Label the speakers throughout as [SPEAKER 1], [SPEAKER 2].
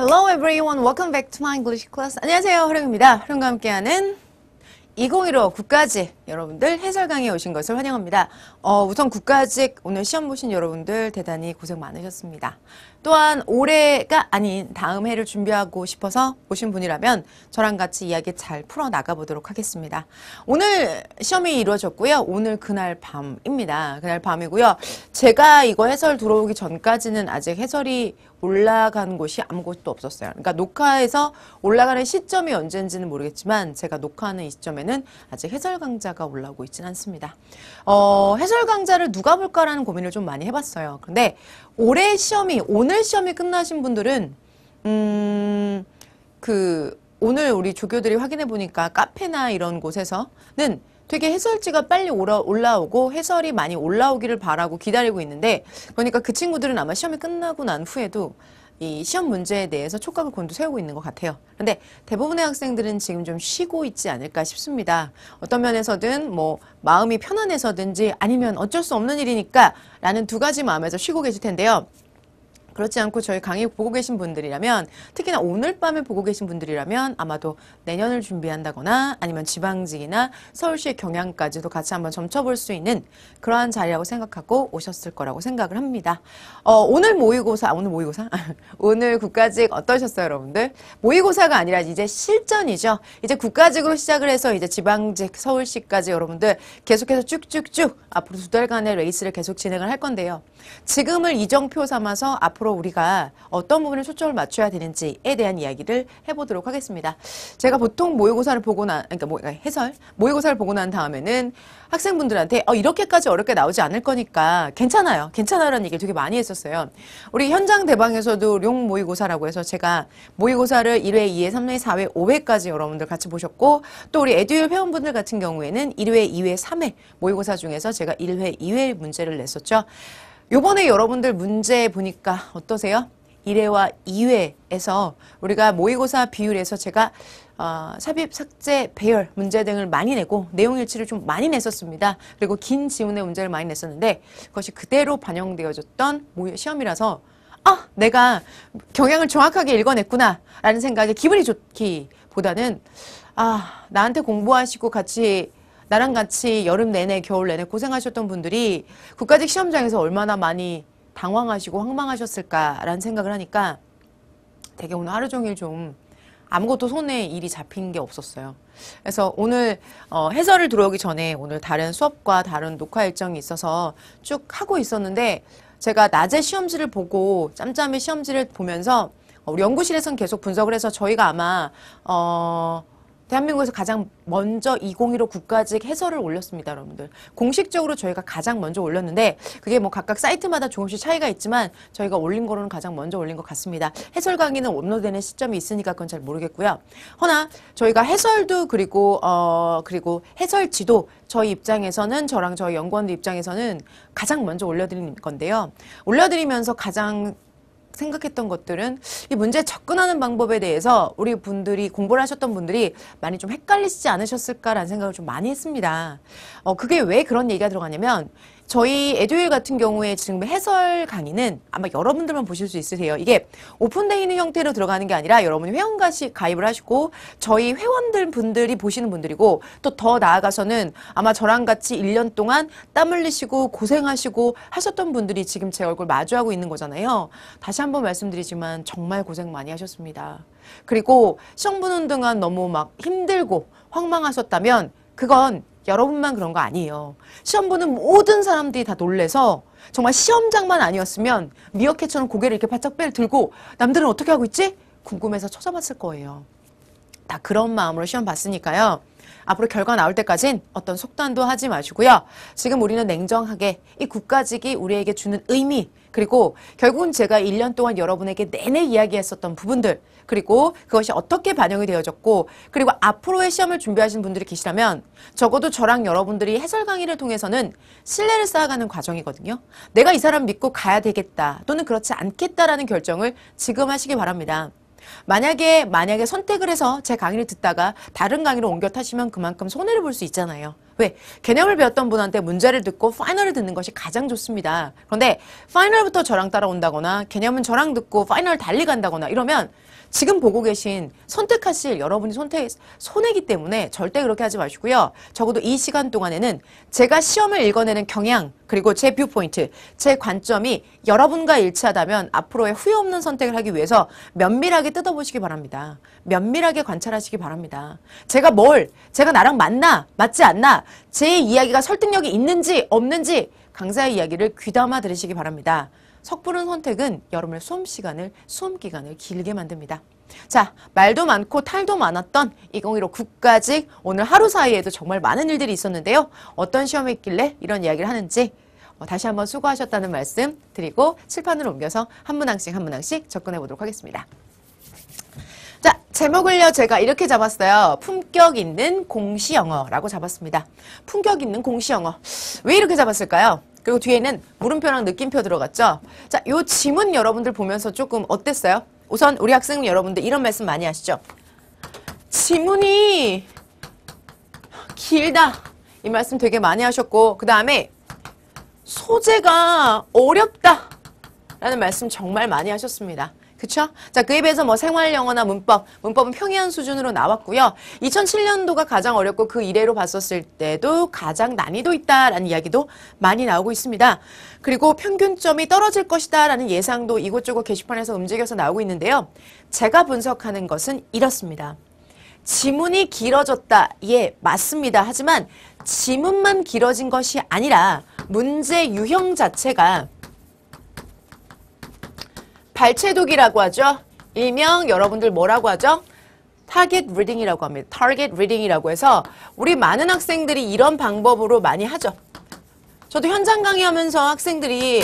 [SPEAKER 1] Hello everyone, welcome back to my English class. 안녕하세요, 흐름입니다. 흐름과 함께하는 2015 국가지 여러분들 해설 강의에 오신 것을 환영합니다. 어, 우선 국가직 오늘 시험 보신 여러분들 대단히 고생 많으셨습니다. 또한 올해가 아닌 다음 해를 준비하고 싶어서 오신 분이라면 저랑 같이 이야기 잘 풀어나가 보도록 하겠습니다. 오늘 시험이 이루어졌고요. 오늘 그날 밤입니다. 그날 밤이고요. 제가 이거 해설 들어오기 전까지는 아직 해설이 올라간 곳이 아무곳도 없었어요. 그러니까 녹화에서 올라가는 시점이 언제인지는 모르겠지만 제가 녹화하는 이 시점에는 아직 해설 강좌가 기사가 올라오고 있지는 않습니다. 어, 해설 강좌를 누가 볼까라는 고민을 좀 많이 해봤어요. 그런데 올해 시험이 오늘 시험이 끝나신 분들은 음, 그 오늘 우리 조교들이 확인해 보니까 카페나 이런 곳에서는 되게 해설지가 빨리 올라오고 해설이 많이 올라오기를 바라고 기다리고 있는데 그러니까 그 친구들은 아마 시험이 끝나고 난 후에도 이 시험 문제에 대해서 촉각을 곤두세우고 있는 것 같아요. 그런데 대부분의 학생들은 지금 좀 쉬고 있지 않을까 싶습니다. 어떤 면에서든 뭐 마음이 편안해서든지 아니면 어쩔 수 없는 일이니까 라는 두 가지 마음에서 쉬고 계실 텐데요. 그렇지 않고 저희 강의 보고 계신 분들이라면 특히나 오늘 밤에 보고 계신 분들이라면 아마도 내년을 준비한다거나 아니면 지방직이나 서울시의 경향까지도 같이 한번 점쳐볼 수 있는 그러한 자리라고 생각하고 오셨을 거라고 생각을 합니다. 어, 오늘 모의고사, 아, 오늘 모의고사? 오늘 국가직 어떠셨어요, 여러분들? 모의고사가 아니라 이제 실전이죠. 이제 국가직으로 시작을 해서 이제 지방직, 서울시까지 여러분들 계속해서 쭉쭉쭉 앞으로 두 달간의 레이스를 계속 진행을 할 건데요. 지금을 이정표 삼아서 앞으로 앞으로 우리가 어떤 부분에 초점을 맞춰야 되는지에 대한 이야기를 해보도록 하겠습니다. 제가 보통 모의고사를 보고 나, 그러니까 뭐, 해설, 모의고사를 보고 난 다음에는 학생분들한테 어, 이렇게까지 어렵게 나오지 않을 거니까 괜찮아요. 괜찮아요라는 얘기를 되게 많이 했었어요. 우리 현장 대방에서도 룡 모의고사라고 해서 제가 모의고사를 1회, 2회, 3회, 4회, 5회까지 여러분들 같이 보셨고 또 우리 에듀윌 회원분들 같은 경우에는 1회, 2회, 3회 모의고사 중에서 제가 1회, 2회 문제를 냈었죠. 요번에 여러분들 문제 보니까 어떠세요? 1회와 2회에서 우리가 모의고사 비율에서 제가 어, 삽입, 삭제, 배열 문제 등을 많이 내고 내용 일치를 좀 많이 냈었습니다. 그리고 긴 지문의 문제를 많이 냈었는데 그것이 그대로 반영되어졌던 시험이라서 아 내가 경향을 정확하게 읽어냈구나 라는 생각에 기분이 좋기보다는 아 나한테 공부하시고 같이 나랑 같이 여름 내내 겨울 내내 고생하셨던 분들이 국가직 시험장에서 얼마나 많이 당황하시고 황망하셨을까라는 생각을 하니까 되게 오늘 하루 종일 좀 아무것도 손에 일이 잡힌 게 없었어요. 그래서 오늘 어, 해설을 들어오기 전에 오늘 다른 수업과 다른 녹화 일정이 있어서 쭉 하고 있었는데 제가 낮에 시험지를 보고 짬짬이 시험지를 보면서 우리 연구실에선 계속 분석을 해서 저희가 아마 어 대한민국에서 가장 먼저 2015 국가직 해설을 올렸습니다, 여러분들. 공식적으로 저희가 가장 먼저 올렸는데 그게 뭐 각각 사이트마다 조금씩 차이가 있지만 저희가 올린 거로는 가장 먼저 올린 것 같습니다. 해설 강의는 업로드되는 시점이 있으니까 그건 잘 모르겠고요. 허나 저희가 해설도 그리고 어 그리고 해설지도 저희 입장에서는 저랑 저희 연구원들 입장에서는 가장 먼저 올려드린 건데요. 올려드리면서 가장 생각했던 것들은 이문제 접근하는 방법에 대해서 우리 분들이 공부를 하셨던 분들이 많이 좀 헷갈리시지 않으셨을까라는 생각을 좀 많이 했습니다. 어, 그게 왜 그런 얘기가 들어가냐면 저희 에듀윌 같은 경우에 지금 해설 강의는 아마 여러분들만 보실 수 있으세요. 이게 오픈되어 있는 형태로 들어가는 게 아니라 여러분이 회원가시 가입을 하시고 저희 회원들 분들이 보시는 분들이고 또 더 나아가서는 아마 저랑 같이 1년 동안 땀 흘리시고 고생하시고 하셨던 분들이 지금 제 얼굴 마주하고 있는 거잖아요. 다시 한번 말씀드리지만 정말 고생 많이 하셨습니다. 그리고 시험 보는 동안 너무 막 힘들고 황망하셨다면 그건 여러분만 그런 거 아니에요. 시험 보는 모든 사람들이 다 놀래서 정말 시험장만 아니었으면 미어캣처럼 고개를 이렇게 바짝 빼를 들고 남들은 어떻게 하고 있지? 궁금해서 쳐다봤을 거예요. 다 그런 마음으로 시험 봤으니까요. 앞으로 결과 나올 때까진 어떤 속단도 하지 마시고요. 지금 우리는 냉정하게 이 국가직이 우리에게 주는 의미 그리고 결국은 제가 1년 동안 여러분에게 내내 이야기했었던 부분들 그리고 그것이 어떻게 반영이 되어졌고 그리고 앞으로의 시험을 준비하시는 분들이 계시다면 적어도 저랑 여러분들이 해설 강의를 통해서는 신뢰를 쌓아가는 과정이거든요. 내가 이 사람 믿고 가야 되겠다 또는 그렇지 않겠다라는 결정을 지금 하시기 바랍니다. 만약에 만약에 선택을 해서 제 강의를 듣다가 다른 강의로 옮겨 타시면 그만큼 손해를 볼 수 있잖아요. 왜? 개념을 배웠던 분한테 문제를 듣고 파이널을 듣는 것이 가장 좋습니다. 그런데 파이널부터 저랑 따라온다거나 개념은 저랑 듣고 파이널 달리 간다거나 이러면 지금 보고 계신 선택하실 여러분이 선택 손해기 때문에 절대 그렇게 하지 마시고요. 적어도 이 시간 동안에는 제가 시험을 읽어내는 경향 그리고 제 뷰포인트, 제 관점이 여러분과 일치하다면 앞으로의 후회 없는 선택을 하기 위해서 면밀하게 뜯어보시기 바랍니다. 면밀하게 관찰하시기 바랍니다. 제가 뭘, 제가 나랑 맞나, 맞지 않나, 제 이야기가 설득력이 있는지 없는지 강사의 이야기를 귀담아 들으시기 바랍니다. 석불은 선택은 여러분의 수험 시간을, 수험 기간을 길게 만듭니다. 자, 말도 많고 탈도 많았던 2015 국가직 오늘 하루 사이에도 정말 많은 일들이 있었는데요. 어떤 시험이 있길래 이런 이야기를 하는지 어, 다시 한번 수고하셨다는 말씀 드리고 칠판으로 옮겨서 한 문항씩 한 문항씩 접근해 보도록 하겠습니다. 자, 제목을요 제가 이렇게 잡았어요. 품격 있는 공시영어라고 잡았습니다. 품격 있는 공시영어. 왜 이렇게 잡았을까요? 그리고 뒤에는 물음표랑 느낌표 들어갔죠? 자, 요 지문 여러분들 보면서 조금 어땠어요? 우선 우리 학생 여러분들 이런 말씀 많이 하시죠? 지문이 길다. 이 말씀 되게 많이 하셨고 그 다음에 소재가 어렵다. 라는 말씀 정말 많이 하셨습니다. 그쵸? 자, 그에 비해서 뭐 생활 영어나 문법, 문법은 평이한 수준으로 나왔고요. 2007년도가 가장 어렵고 그 이래로 봤었을 때도 가장 난이도 있다라는 이야기도 많이 나오고 있습니다. 그리고 평균점이 떨어질 것이다라는 예상도 이곳저곳 게시판에서 움직여서 나오고 있는데요. 제가 분석하는 것은 이렇습니다. 지문이 길어졌다. 예, 맞습니다. 하지만 지문만 길어진 것이 아니라 문제 유형 자체가 발췌독이라고 하죠. 일명 여러분들 뭐라고 하죠? 타겟 리딩이라고 합니다. 타겟 리딩이라고 해서 우리 많은 학생들이 이런 방법으로 많이 하죠. 저도 현장 강의하면서 학생들이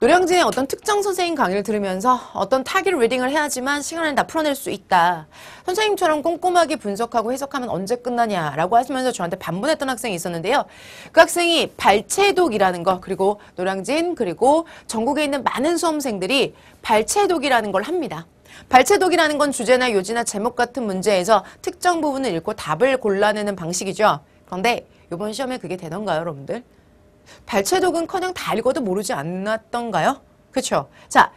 [SPEAKER 1] 노량진의 어떤 특정 선생님 강의를 들으면서 어떤 타깃 리딩을 해야지만 시간을 다 풀어낼 수 있다. 선생님처럼 꼼꼼하게 분석하고 해석하면 언제 끝나냐라고 하시면서 저한테 반문했던 학생이 있었는데요. 그 학생이 발췌독이라는 거 그리고 노량진 그리고 전국에 있는 많은 수험생들이 발췌독이라는 걸 합니다. 발췌독이라는 건 주제나 요지나 제목 같은 문제에서 특정 부분을 읽고 답을 골라내는 방식이죠. 그런데 이번 시험에 그게 되던가요, 여러분들? 발췌독은커녕 다 읽어도 모르지 않았던가요? 그쵸 자,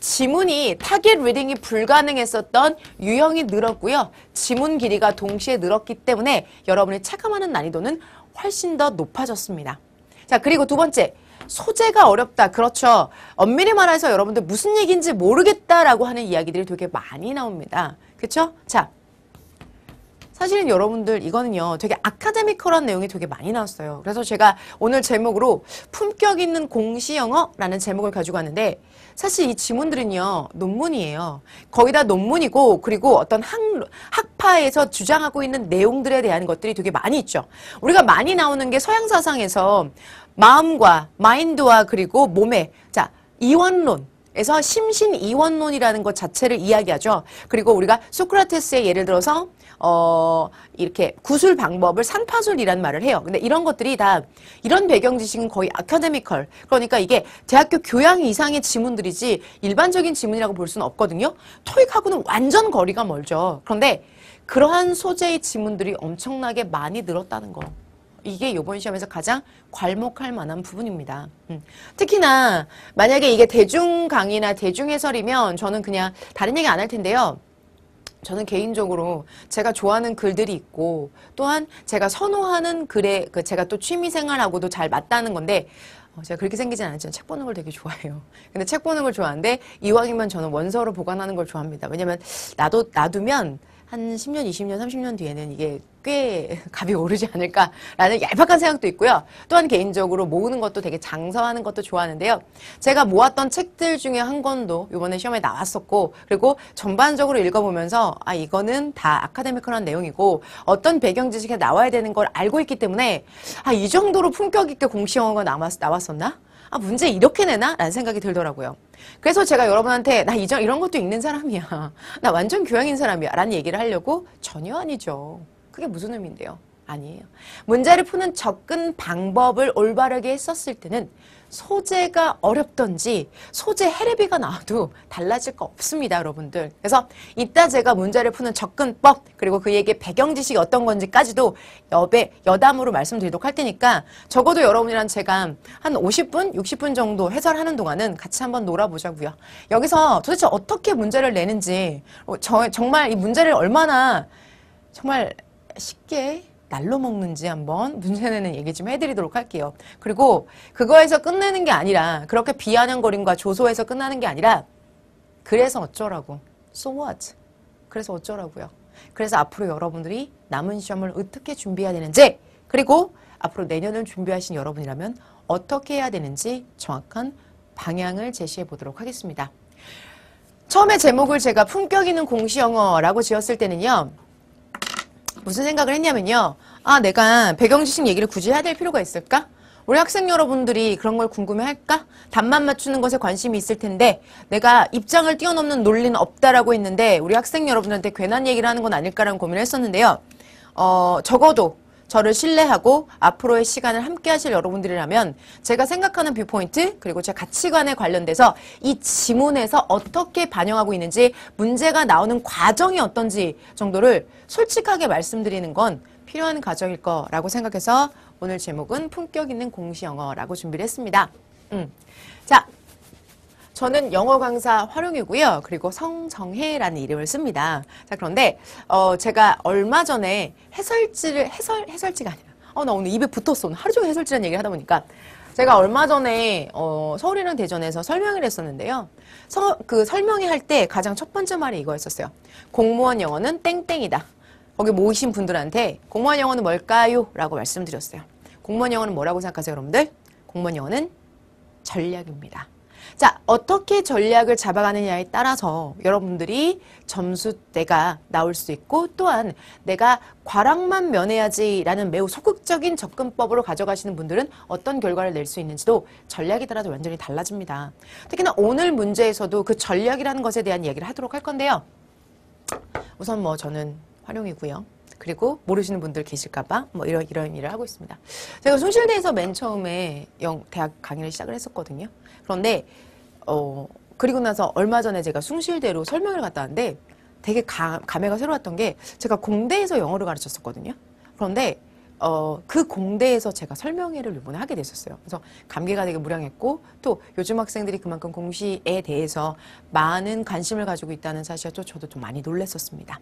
[SPEAKER 1] 지문이 타겟 리딩이 불가능했었던 유형이 늘었고요. 지문 길이가 동시에 늘었기 때문에 여러분이 체감하는 난이도는 훨씬 더 높아졌습니다. 자, 그리고 두 번째. 소재가 어렵다. 그렇죠. 엄밀히 말해서 여러분들 무슨 얘기인지 모르겠다라고 하는 이야기들이 되게 많이 나옵니다. 그렇죠? 자, 사실은 여러분들 이거는요 되게 아카데미컬한 내용이 되게 많이 나왔어요. 그래서 제가 오늘 제목으로 품격 있는 공시영어라는 제목을 가지고 왔는데 사실 이 지문들은요 논문이에요. 거의 다 논문이고 그리고 어떤 학, 학파에서 주장하고 있는 내용들에 대한 것들이 되게 많이 있죠. 우리가 많이 나오는 게 서양 사상에서 마음과 마인드와 그리고 몸에 자 이원론 에서 심신이원론이라는 것 자체를 이야기하죠. 그리고 우리가 소크라테스의 예를 들어서 어 이렇게 구술 방법을 산파술이라는 말을 해요. 근데 이런 것들이 다 이런 배경 지식은 거의 아카데미컬. 그러니까 이게 대학교 교양 이상의 지문들이지 일반적인 지문이라고 볼 수는 없거든요. 토익하고는 완전 거리가 멀죠. 그런데 그러한 소재의 지문들이 엄청나게 많이 늘었다는 거. 이게 요번 시험에서 가장 괄목할 만한 부분입니다. 음. 특히나 만약에 이게 대중 강의나 대중 해설이면 저는 그냥 다른 얘기 안 할 텐데요. 저는 개인적으로 제가 좋아하는 글들이 있고 또한 제가 선호하는 글에 그 제가 또 취미생활하고도 잘 맞다는 건데 어, 제가 그렇게 생기진 않았지만 책 보는 걸 되게 좋아해요. 근데 책 보는 걸 좋아하는데 이왕이면 저는 원서로 보관하는 걸 좋아합니다. 왜냐면 나도 놔두면 한 10년, 20년, 30년 뒤에는 이게 꽤 값이 오르지 않을까라는 얄팍한 생각도 있고요. 또한 개인적으로 모으는 것도 되게 장사하는 것도 좋아하는데요. 제가 모았던 책들 중에 한 권도 이번에 시험에 나왔었고 그리고 전반적으로 읽어보면서 아 이거는 다 아카데미컬한 내용이고 어떤 배경 지식에 나와야 되는 걸 알고 있기 때문에 아 이 정도로 품격 있게 공시영어가 남았, 나왔었나? 아 문제 이렇게 내나? 라는 생각이 들더라고요. 그래서 제가 여러분한테 나 이전 이런 것도 읽는 사람이야. 나 완전 교양인 사람이야. 라는 얘기를 하려고 전혀 아니죠. 그게 무슨 의미인데요? 아니에요. 문제를 푸는 접근 방법을 올바르게 했었을 때는 소재가 어렵던지 소재 해례비가 나와도 달라질 거 없습니다, 여러분들. 그래서 이따 제가 문제를 푸는 접근법 그리고 그에게 배경 지식이 어떤 건지까지도 여배 여담으로 말씀드리도록 할 테니까 적어도 여러분이랑 제가 한 50분, 60분 정도 해설하는 동안은 같이 한번 놀아보자고요. 여기서 도대체 어떻게 문제를 내는지 어, 저, 정말 이 문제를 얼마나 정말 쉽게 날로 먹는지 한번 문제내는 얘기 좀 해드리도록 할게요. 그리고 그거에서 끝내는 게 아니라 그렇게 비아냥거림과 조소에서 끝나는 게 아니라 그래서 어쩌라고. So what? 그래서 어쩌라고요. 그래서 앞으로 여러분들이 남은 시험을 어떻게 준비해야 되는지 그리고 앞으로 내년을 준비하신 여러분이라면 어떻게 해야 되는지 정확한 방향을 제시해 보도록 하겠습니다. 처음에 제목을 제가 품격 있는 공시영어라고 지었을 때는요. 무슨 생각을 했냐면요. 아, 내가 배경 지식 얘기를 굳이 해야 될 필요가 있을까? 우리 학생 여러분들이 그런 걸 궁금해할까? 답만 맞추는 것에 관심이 있을 텐데 내가 입장을 뛰어넘는 논리는 없다라고 했는데 우리 학생 여러분한테 괜한 얘기를 하는 건 아닐까라는 고민을 했었는데요. 어, 적어도 저를 신뢰하고 앞으로의 시간을 함께 하실 여러분들이라면 제가 생각하는 뷰포인트 그리고 제 가치관에 관련돼서 이 지문에서 어떻게 반영하고 있는지 문제가 나오는 과정이 어떤지 정도를 솔직하게 말씀드리는 건 필요한 과정일 거라고 생각해서 오늘 제목은 품격 있는 공시 영어라고 준비를 했습니다. 음. 자, 저는 영어 강사 활용이고요. 그리고 성정혜라는 이름을 씁니다. 자, 그런데 어, 제가 얼마 전에 해설지를 해설 해설지가 아니라 어, 나 오늘 입에 붙었어. 오늘 하루 종일 해설지라는 얘기를 하다 보니까 제가 얼마 전에 어, 서울이랑 대전에서 설명을 했었는데요. 서, 그 설명회 할때 가장 첫 번째 말이 이거였었어요. 공무원 영어는 땡땡이다. 거기 모이신 분들한테 공무원 영어는 뭘까요? 라고 말씀드렸어요. 공무원 영어는 뭐라고 생각하세요, 여러분들? 공무원 영어는 전략입니다. 자, 어떻게 전략을 잡아가느냐에 따라서 여러분들이 점수대가 나올 수 있고 또한 내가 과락만 면해야지라는 매우 소극적인 접근법으로 가져가시는 분들은 어떤 결과를 낼 수 있는지도 전략에 따라서 완전히 달라집니다. 특히나 오늘 문제에서도 그 전략이라는 것에 대한 이야기를 하도록 할 건데요. 우선 뭐 저는 활용이고요. 그리고 모르시는 분들 계실까봐 뭐 이런 이런 일을 하고 있습니다. 제가 손실대에서 맨 처음에 영 대학 강의를 시작을 했었거든요. 그런데 어 그리고 나서 얼마 전에 제가 숭실대로 설명을 갔다 왔는데 되게 가, 감회가 새로웠던 게 제가 공대에서 영어를 가르쳤었거든요. 그런데 어, 그 공대에서 제가 설명회를 이번에 하게 됐었어요. 그래서 감개가 되게 무량했고 또 요즘 학생들이 그만큼 공시에 대해서 많은 관심을 가지고 있다는 사실도 저도 좀 많이 놀랐었습니다.